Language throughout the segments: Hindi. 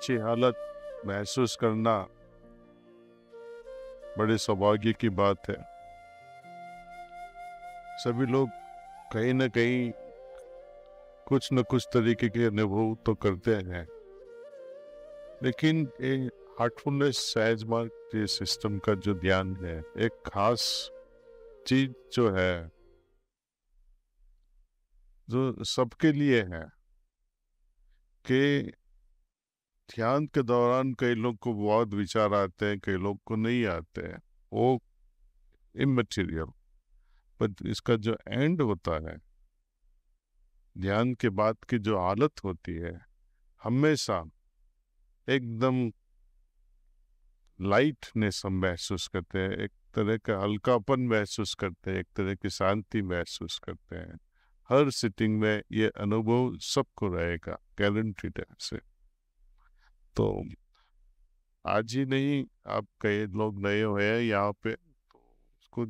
अच्छी हालत महसूस करना बड़े सौभाग्य की बात है सभी लोग कहीं ना कहीं कुछ न कुछ तरीके के अनुभव तो करते हैं लेकिन ये हार्टफुलनेस साइज मार्क के सिस्टम का जो ध्यान है एक खास चीज जो है जो सबके लिए है कि ध्यान के दौरान कई लोग को बहुत विचार आते हैं कई लोग को नहीं आते हैं वो इमेटीरियल पर इसका जो एंड होता है ध्यान के बाद की जो हालत होती है हमेशा एकदम लाइटनेस हम महसूस करते हैं एक तरह का हल्कापन महसूस करते हैं एक तरह की शांति महसूस करते हैं हर सिटिंग में ये अनुभव सबको रहेगा गारंटीड से तो आज ही नहीं आप कई लोग नए हुए हैं यहाँ पे तो उसको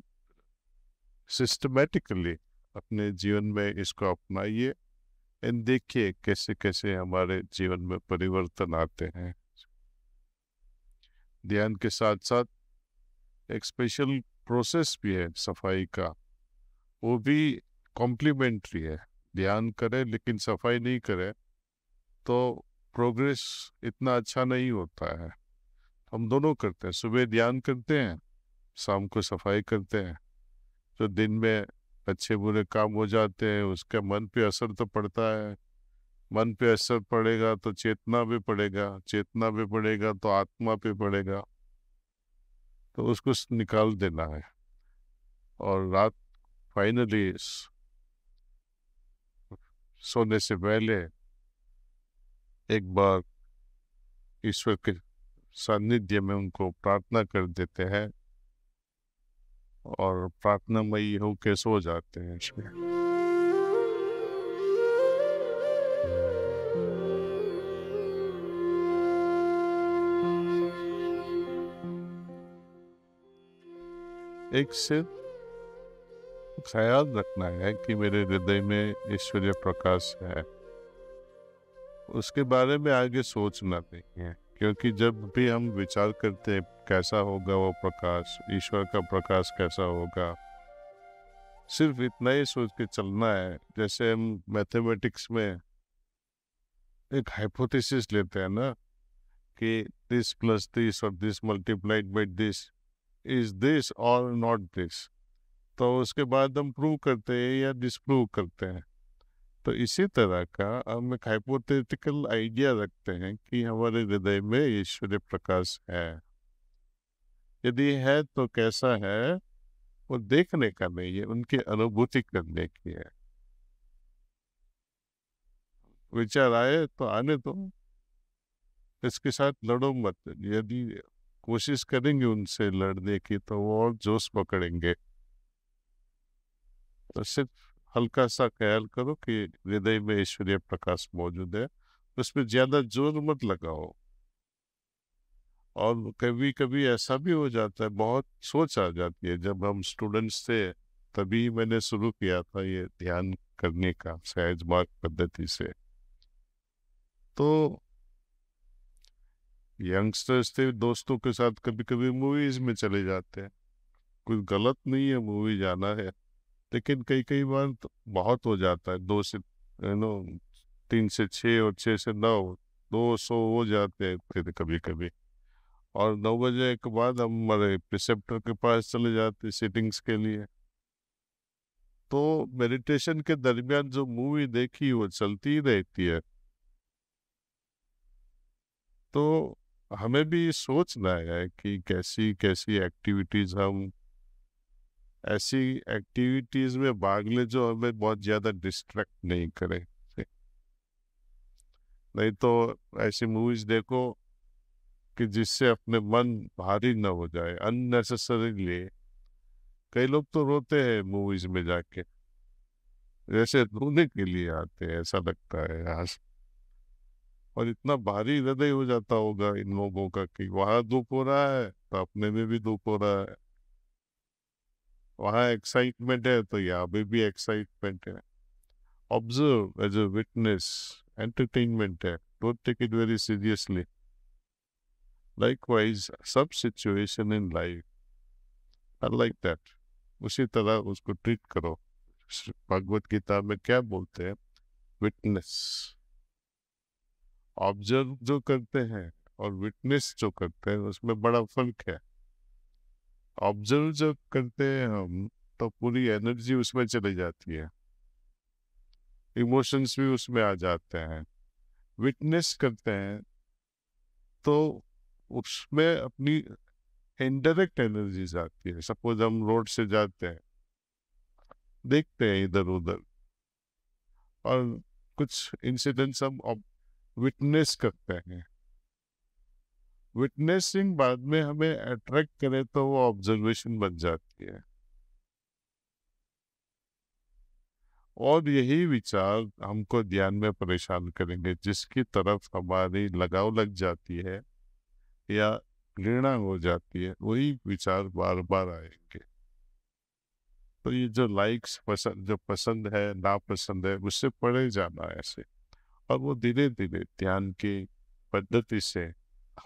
सिस्टमेटिकली अपने जीवन में इसको अपनाइए एंड देखिए कैसे कैसे हमारे जीवन में परिवर्तन आते हैं ध्यान के साथ साथ एक स्पेशल प्रोसेस भी है सफाई का वो भी कॉम्प्लीमेंट्री है ध्यान करें लेकिन सफाई नहीं करें तो प्रोग्रेस इतना अच्छा नहीं होता है हम दोनों करते हैं सुबह ध्यान करते हैं शाम को सफाई करते हैं तो दिन में अच्छे बुरे काम हो जाते हैं उसके मन पे असर तो पड़ता है मन पे असर पड़ेगा तो चेतना भी पड़ेगा चेतना भी पड़ेगा तो आत्मा पे पड़ेगा तो उसको निकाल देना है और रात फाइनली सोने से पहले एक बार ईश्वर के सानिध्य में उनको प्रार्थना कर देते हैं और प्रार्थनामयी होके सो जाते हैं इसमें एक सिर्फ ख्याल रखना है कि मेरे हृदय में ईश्वरीय प्रकाश है उसके बारे में आगे सोचना नहीं है क्योंकि जब भी हम विचार करते हैं कैसा होगा वो प्रकाश ईश्वर का प्रकाश कैसा होगा सिर्फ इतना ही सोच के चलना है जैसे हम मैथमेटिक्स में एक हाइपोथेसिस लेते हैं ना कि दिस प्लस दिस और this multiplied by this is this और नॉट दिस तो उसके बाद हम प्रूव करते हैं या डिसप्रूव करते हैं तो इसी तरह का हम एक हाइपोथेटिकल आइडिया रखते हैं कि हमारे हृदय में ईश्वरीय प्रकाश है यदि है तो कैसा है वो देखने का नहीं है उनकी अनुभूति करने की है विचार आए तो आने दो तो इसके साथ लड़ो मत यदि कोशिश करेंगे उनसे लड़ने की तो वो और जोश पकड़ेंगे तो सिर्फ हल्का सा ख्याल करो कि हृदय में ऐश्वर्य प्रकाश मौजूद है उसमें ज्यादा जोर मत लगाओ और कभी कभी ऐसा भी हो जाता है बहुत सोच आ जाती है जब हम स्टूडेंट्स थे तभी मैंने शुरू किया था ये ध्यान करने का सहज मार्ग पद्धति से तो यंगस्टर्स थे दोस्तों के साथ कभी कभी मूवीज में चले जाते हैं कुछ गलत नहीं है मूवी जाना है लेकिन कई कई बार तो बहुत हो जाता है दो से नो तीन से छः और छः से नौ दो सौ हो जाते हैं फिर कभी कभी और नौ बजे के बाद हम हमारे प्रिसेप्टर के पास चले जाते सीटिंग्स के लिए तो मेडिटेशन के दरमियान जो मूवी देखी वो चलती ही रहती है तो हमें भी सोचना है कि कैसी कैसी एक्टिविटीज़ हम ऐसी एक्टिविटीज में भाग ले जो हमें बहुत ज्यादा डिस्ट्रैक्ट नहीं करे नहीं तो ऐसी मूवीज देखो कि जिससे अपने मन भारी ना हो जाए अननेसेसरीली कई लोग तो रोते हैं मूवीज में जाके जैसे रोने के लिए आते हैं ऐसा लगता है आज और इतना भारी हृदय हो जाता होगा इन लोगों का कि वहां दुख हो रहा है तो अपने में भी दुख हो रहा है वहाँ एक्साइटमेंट है तो यहाँ पे भी एक्साइटमेंट है observe as a witness entertainment है don't take it very seriously likewise सब situation in life I like that उसी तरह उसको ट्रीट करो भगवत गीता में क्या बोलते हैं विटनेस ऑब्जर्व जो करते हैं और विटनेस जो करते हैं उसमें बड़ा फर्क है ऑब्जर्व जब करते हैं हम तो पूरी एनर्जी उसमें चली जाती है इमोशंस भी उसमें आ जाते हैं विटनेस करते हैं तो उसमें अपनी इनडायरेक्ट एनर्जी आती है सपोज हम रोड से जाते हैं देखते हैं इधर उधर और कुछ इंसिडेंट्स हम विटनेस करते हैं विटनेसिंग बाद में हमें अट्रैक्ट करे तो वो ऑब्जर्वेशन बन जाती है और यही विचार हमको ध्यान में परेशान करेंगे जिसकी तरफ हमारी लगाव लग जाती है या घृणा हो जाती है वही विचार बार बार आएंगे तो ये जो लाइक्स पसंद जो पसंद है नापसंद है उससे पड़े जाना ऐसे और वो धीरे धीरे ध्यान की पद्धति से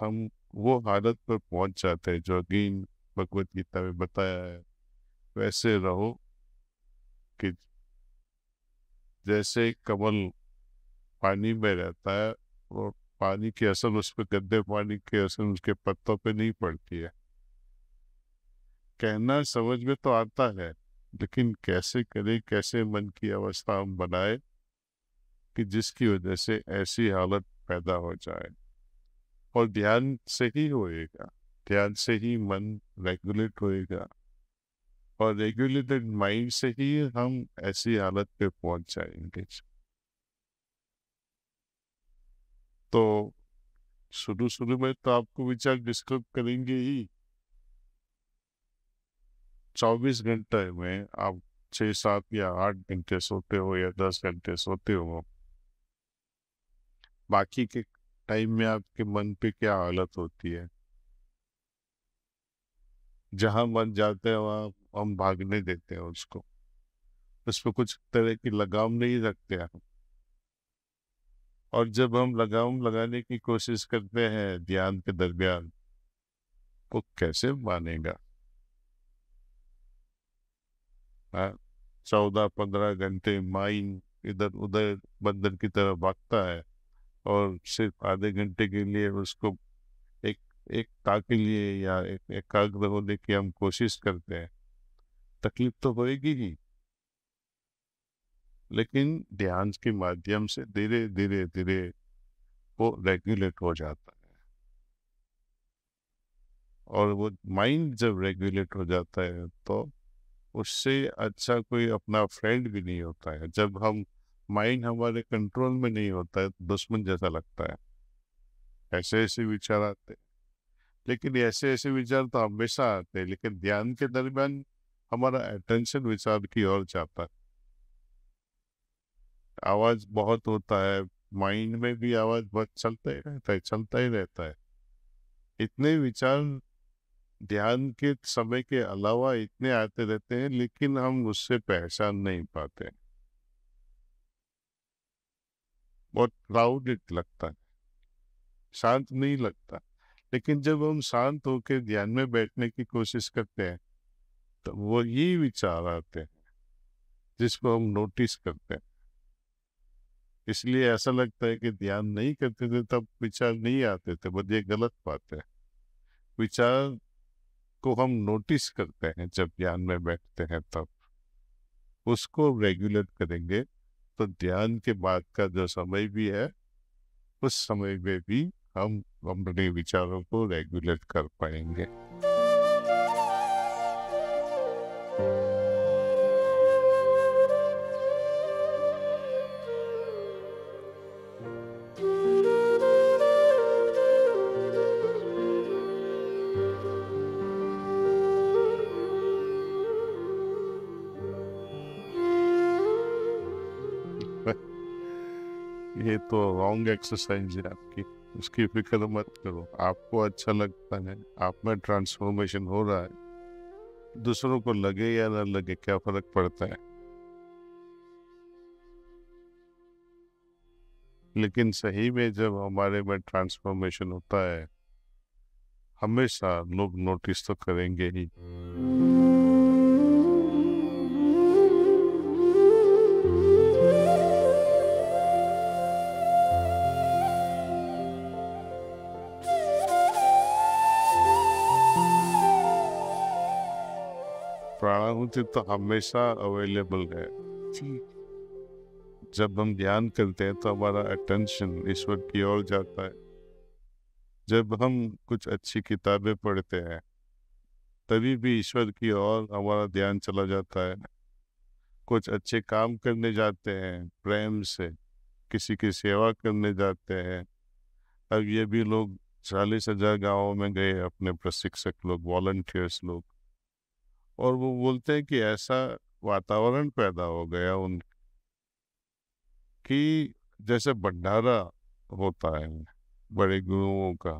हम वो हालत पर पहुंच जाते हैं जो कि भगवत गीता में बताया है वैसे रहो कि जैसे कमल पानी में रहता है और पानी की असर उस पर गंदे पानी की असर उसके पत्तों पे नहीं पड़ती है कहना समझ में तो आता है लेकिन कैसे करें कैसे मन की अवस्था हम बनाए कि जिसकी वजह से ऐसी हालत पैदा हो जाए और ध्यान से ही होएगा ध्यान से ही मन रेगुलेट होएगा और रेगुलेटेड माइंड से ही हम ऐसी हालत पे पहुंच जाएंगे तो शुरू शुरू में तो आपको विचार डिस्टर्ब करेंगे ही चौबीस घंटे में आप छह सात या आठ घंटे सोते हो या दस घंटे सोते हो बाकी के टाइम में आपके मन पे क्या हालत होती है जहां मन जाते हैं वहां हम भागने देते हैं उसको उस पर कुछ तरह की लगाम नहीं रखते हम और जब हम लगाम लगाने की कोशिश करते हैं ध्यान के दरमियान वो कैसे मानेगा हाँ, चौदह पंद्रह घंटे माइंड इधर उधर बंदर की तरह भागता है और सिर्फ आधे घंटे के लिए उसको एक एकता के लिए या एक एकाग्र होने की हम कोशिश करते हैं तकलीफ तो होगी ही लेकिन ध्यान के माध्यम से धीरे धीरे धीरे वो रेगुलेट हो जाता है और वो माइंड जब रेगुलेट हो जाता है तो उससे अच्छा कोई अपना फ्रेंड भी नहीं होता है जब हम माइंड हमारे कंट्रोल में नहीं होता है दुश्मन जैसा लगता है ऐसे ऐसे विचार आते हैं लेकिन ऐसे ऐसे विचार तो हमेशा आते हैं लेकिन ध्यान के दरमियान हमारा अटेंशन विचार की ओर जाता है आवाज बहुत होता है माइंड में भी आवाज बहुत चलता ही रहता है चलता ही रहता है इतने विचार ध्यान के समय के अलावा इतने आते रहते हैं लेकिन हम उससे पहचान नहीं पाते हैं बहुत क्राउडेड लगता है शांत नहीं लगता लेकिन जब हम शांत होकर ध्यान में बैठने की कोशिश करते हैं तो यही विचार आते हैं जिसको हम नोटिस करते हैं इसलिए ऐसा लगता है कि ध्यान नहीं करते थे तब विचार नहीं आते थे बट ये गलत बात है विचार को हम नोटिस करते हैं जब ध्यान में बैठते हैं तब उसको रेगुलेट करेंगे तो ध्यान के बाद का जो समय भी है उस समय में भी हम अपने विचारों को रेगुलेट कर पाएंगे तो रॉन्ग एक्सरसाइज है आपकी उसकी फिक्र मत करो आपको अच्छा लगता है आप में ट्रांसफॉर्मेशन हो रहा है दूसरों को लगे या ना लगे क्या फर्क पड़ता है लेकिन सही में जब हमारे में ट्रांसफॉर्मेशन होता है हमेशा लोग नोटिस तो करेंगे ही आहुति तो हमेशा अवेलेबल है जब हम ध्यान करते हैं तो हमारा अटेंशन ईश्वर की ओर जाता है जब हम कुछ अच्छी किताबें पढ़ते हैं तभी भी ईश्वर की ओर हमारा ध्यान चला जाता है कुछ अच्छे काम करने जाते हैं प्रेम से किसी की सेवा करने जाते हैं अब ये भी लोग चालीस हजार गाँवों में गए अपने प्रशिक्षक लोग वॉल्टियर्स लोग और वो बोलते हैं कि ऐसा वातावरण पैदा हो गया उन कि जैसे भंडारा होता है बड़े गुरुओं का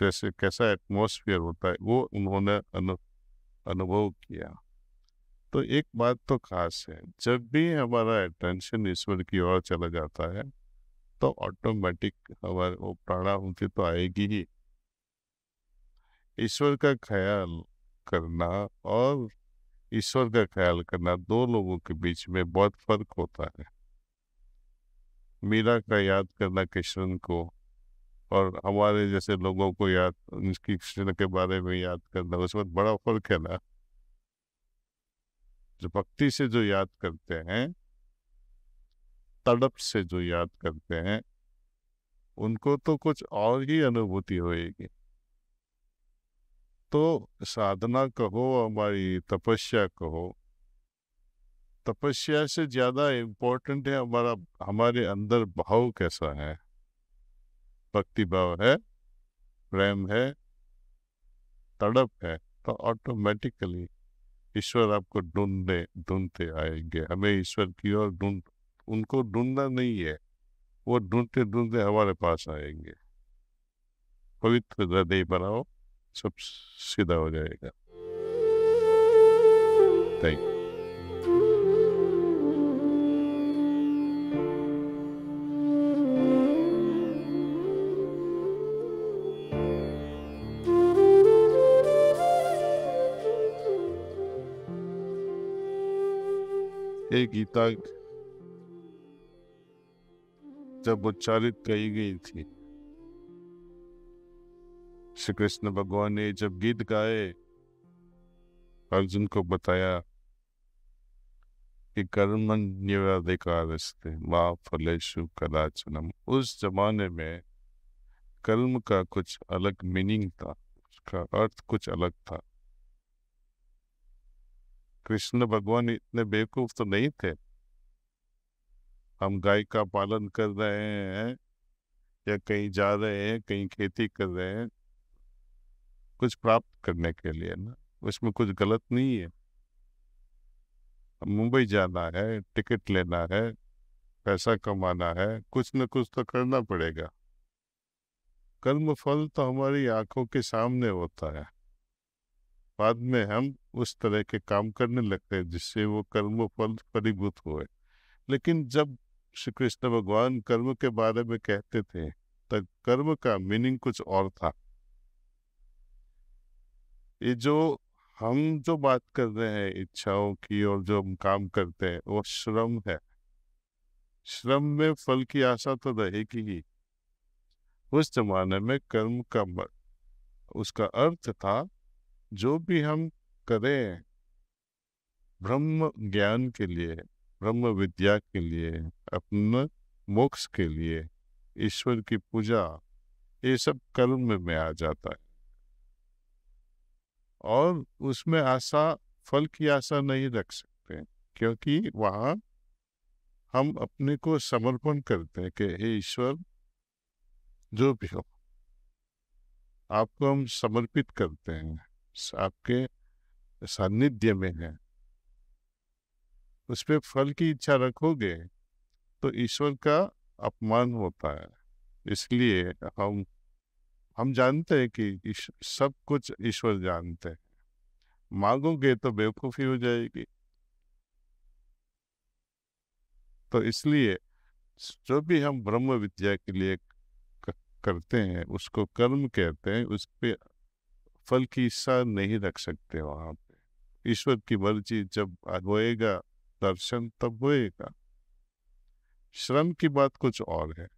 जैसे कैसा एटमोसफियर होता है वो उन्होंने अनु अनुभव किया तो एक बात तो खास है जब भी हमारा अटेंशन ईश्वर की ओर चला जाता है तो ऑटोमेटिक हमारे वो प्राणाहुति तो आएगी ही ईश्वर का ख्याल करना और ईश्वर का ख्याल करना दो लोगों के बीच में बहुत फर्क होता है मीरा का याद करना कृष्ण को और हमारे जैसे लोगों को याद उनकी कृष्ण के बारे में याद करना उसमें बड़ा फर्क है ना जो भक्ति से जो याद करते हैं तड़प से जो याद करते हैं उनको तो कुछ और ही अनुभूति होएगी तो साधना कहो हमारी तपस्या कहो तपस्या से ज़्यादा इम्पोर्टेंट है हमारा हमारे अंदर भाव कैसा है भक्ति भाव है प्रेम है तड़प है तो ऑटोमेटिकली ईश्वर आपको ढूंढने ढूंढते आएंगे हमें ईश्वर की ओर ढूंढ उनको ढूंढना नहीं है वो ढूंढते ढूंढते हमारे पास आएंगे पवित्र हृदय बनाओ सब सीधा हो जाएगा थैंक यू गीता जब उच्चारित कही गई थी श्री कृष्ण भगवान ने जब गीत गाए अर्जुन को बताया कि कर्मन निराधिकारस्ते फलेशु कदाचनम उस जमाने में कर्म का कुछ अलग मीनिंग था उसका अर्थ कुछ अलग था कृष्ण भगवान इतने बेवकूफ तो नहीं थे हम गाय का पालन कर रहे हैं या कहीं जा रहे हैं कहीं खेती कर रहे हैं कुछ प्राप्त करने के लिए ना उसमें कुछ गलत नहीं है मुंबई जाना है टिकट लेना है पैसा कमाना है कुछ न कुछ तो करना पड़ेगा कर्म फल तो हमारी आंखों के सामने होता है बाद में हम उस तरह के काम करने लगते हैं जिससे वो कर्म फल परिभूत हुए लेकिन जब श्री कृष्ण भगवान कर्म के बारे में कहते थे तब कर्म का मीनिंग कुछ और था ये जो हम जो बात कर रहे हैं इच्छाओं की और जो हम काम करते हैं वो श्रम है श्रम में फल की आशा तो रहेगी ही उस जमाने में कर्म का मत उसका अर्थ था जो भी हम करें ब्रह्म ज्ञान के लिए ब्रह्म विद्या के लिए अपने मोक्ष के लिए ईश्वर की पूजा ये सब कर्म में आ जाता है और उसमें आशा फल की आशा नहीं रख सकते क्योंकि वहाँ हम अपने को समर्पण करते हैं कि हे ईश्वर जो भी हो आपको हम समर्पित करते हैं आपके सानिध्य में है उस पर फल की इच्छा रखोगे तो ईश्वर का अपमान होता है इसलिए हम हम जानते हैं कि सब कुछ ईश्वर जानते हैं मांगोगे तो बेवकूफ़ी हो जाएगी तो इसलिए जो भी हम ब्रह्म विद्या के लिए करते हैं उसको कर्म कहते हैं उस पर फल की इच्छा नहीं रख सकते वहां पे ईश्वर की मर्जी जब होएगा दर्शन तब होएगा श्रम की बात कुछ और है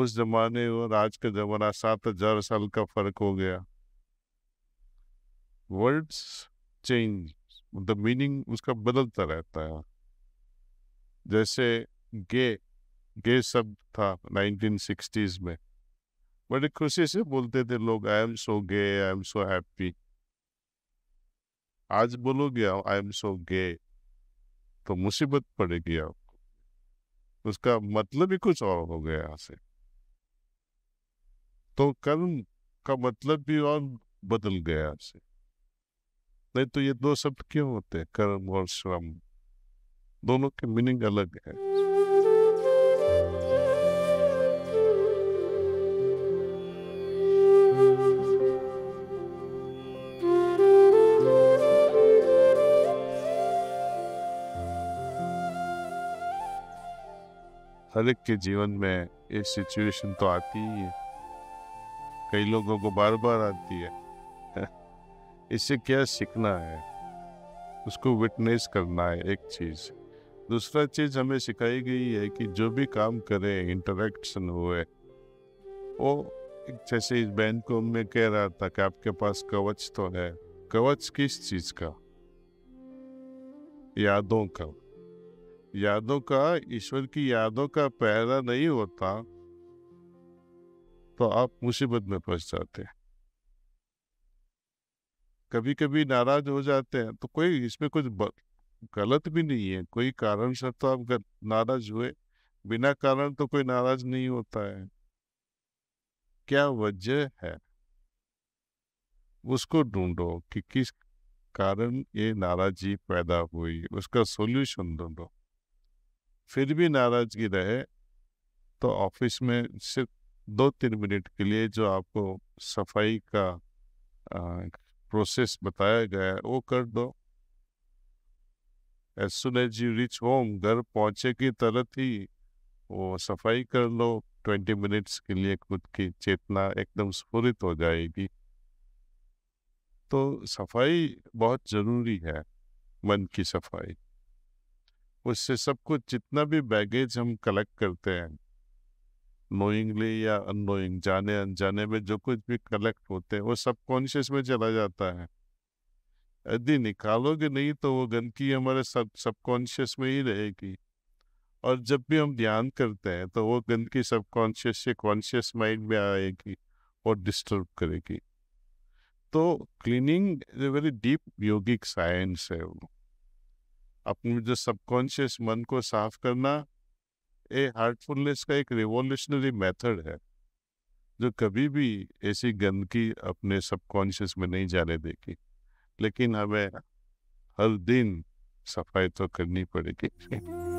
उस जमाने और आज का जमाना सात हजार साल का फर्क हो गया वर्ड्स चेंज द मतलब मीनिंग उसका बदलता रहता है जैसे गे गे शब्द था 1960s में बड़े खुशी से बोलते थे लोग I am so gay I am so happy आज बोलोगे आई एम सो गे तो मुसीबत पड़ेगी आपको उसका मतलब ही कुछ और हो गया यहाँ से तो कर्म का मतलब भी और बदल गया से नहीं तो ये दो शब्द क्यों होते हैं कर्म और श्रम दोनों के मीनिंग अलग है हर एक के जीवन में ये सिचुएशन तो आती ही है कई लोगों को बार बार आती है इससे क्या सीखना है उसको विटनेस करना है एक चीज़ दूसरा चीज़ हमें सिखाई गई है कि जो भी काम करें इंटरेक्शन हुए वो जैसे इस बहन को मैं कह रहा था कि आपके पास कवच तो है कवच किस चीज़ का यादों का यादों का ईश्वर की यादों का पहरा नहीं होता तो आप मुसीबत में फंस जाते हैं कभी कभी नाराज हो जाते हैं तो कोई इसमें कुछ गलत भी नहीं है कोई कारण से तो आप नाराज हुए बिना कारण तो कोई नाराज नहीं होता है क्या वजह है उसको ढूंढो कि किस कारण ये नाराजगी पैदा हुई उसका सॉल्यूशन ढूंढो फिर भी नाराजगी रहे तो ऑफिस में सिर्फ दो तीन मिनट के लिए जो आपको सफाई का प्रोसेस बताया गया है वो कर दो as soon as you reach home घर पहुंचे की तरह ही वो सफाई कर लो ट्वेंटी मिनट्स के लिए खुद की चेतना एकदम स्फुरित हो जाएगी तो सफाई बहुत ज़रूरी है मन की सफाई उससे सब कुछ जितना भी बैगेज हम कलेक्ट करते हैं नोइंगली या अनोइंग जाने अनजाने में जो कुछ भी कलेक्ट होते हैं वो सबकॉन्शियस में चला जाता है यदि निकालोगे नहीं तो वो गंदगी हमारे सब सबकॉन्शियस में ही रहेगी और जब भी हम ध्यान करते हैं तो वो गंदगी सबकॉन्शियस से कॉन्शियस माइंड में आएगी और डिस्टर्ब करेगी तो cleaning is a very deep yogic science है वो अपने जो सबकॉन्शियस मन को साफ करना ये हार्टफुलनेस का एक रिवोल्यूशनरी मेथड है जो कभी भी ऐसी गंदगी अपने सबकॉन्शियस में नहीं जाने देगी लेकिन हमें हर दिन सफाई तो करनी पड़ेगी